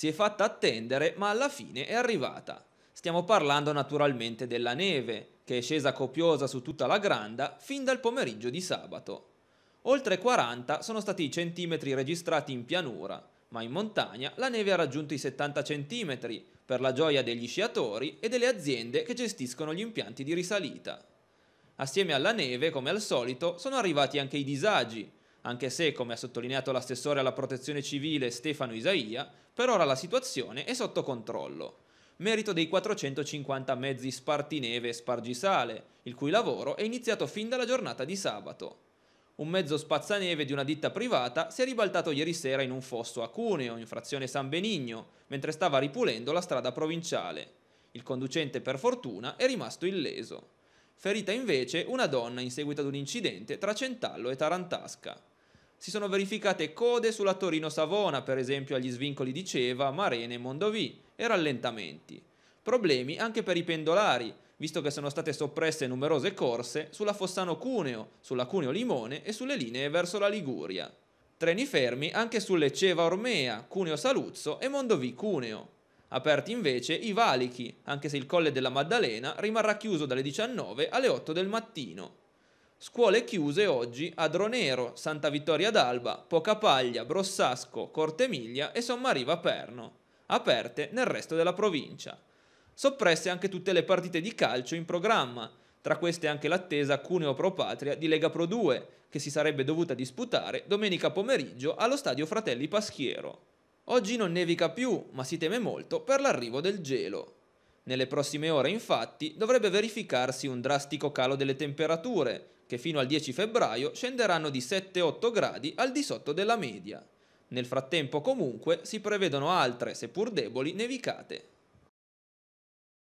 si è fatta attendere ma alla fine è arrivata. Stiamo parlando naturalmente della neve, che è scesa copiosa su tutta la granda fin dal pomeriggio di sabato. Oltre 40 sono stati i centimetri registrati in pianura, ma in montagna la neve ha raggiunto i 70 centimetri, per la gioia degli sciatori e delle aziende che gestiscono gli impianti di risalita. Assieme alla neve, come al solito, sono arrivati anche i disagi, anche se, come ha sottolineato l'assessore alla protezione civile Stefano Isaia, per ora la situazione è sotto controllo. Merito dei 450 mezzi spartineve e spargisale, il cui lavoro è iniziato fin dalla giornata di sabato. Un mezzo spazzaneve di una ditta privata si è ribaltato ieri sera in un fosso a Cuneo, in frazione San Benigno, mentre stava ripulendo la strada provinciale. Il conducente, per fortuna, è rimasto illeso. Ferita invece una donna in seguito ad un incidente tra Centallo e Tarantasca. Si sono verificate code sulla Torino-Savona, per esempio agli svincoli di Ceva, Marene e Mondovì, e rallentamenti. Problemi anche per i pendolari, visto che sono state soppresse numerose corse sulla Fossano-Cuneo, sulla Cuneo-Limone e sulle linee verso la Liguria. Treni fermi anche sulle Ceva-Ormea, Cuneo-Saluzzo e Mondovì-Cuneo. Aperti invece i valichi, anche se il Colle della Maddalena rimarrà chiuso dalle 19 alle 8 del mattino. Scuole chiuse oggi a Dronero, Santa Vittoria d'Alba, Pocapaglia, Brossasco, Corte Emilia e Sommariva Perno, aperte nel resto della provincia. Soppresse anche tutte le partite di calcio in programma, tra queste anche l'attesa Cuneo Pro Patria di Lega Pro 2, che si sarebbe dovuta disputare domenica pomeriggio allo stadio Fratelli Paschiero. Oggi non nevica più, ma si teme molto per l'arrivo del gelo. Nelle prossime ore, infatti, dovrebbe verificarsi un drastico calo delle temperature, che fino al 10 febbraio scenderanno di 7-8 gradi al di sotto della media. Nel frattempo, comunque, si prevedono altre, seppur deboli, nevicate.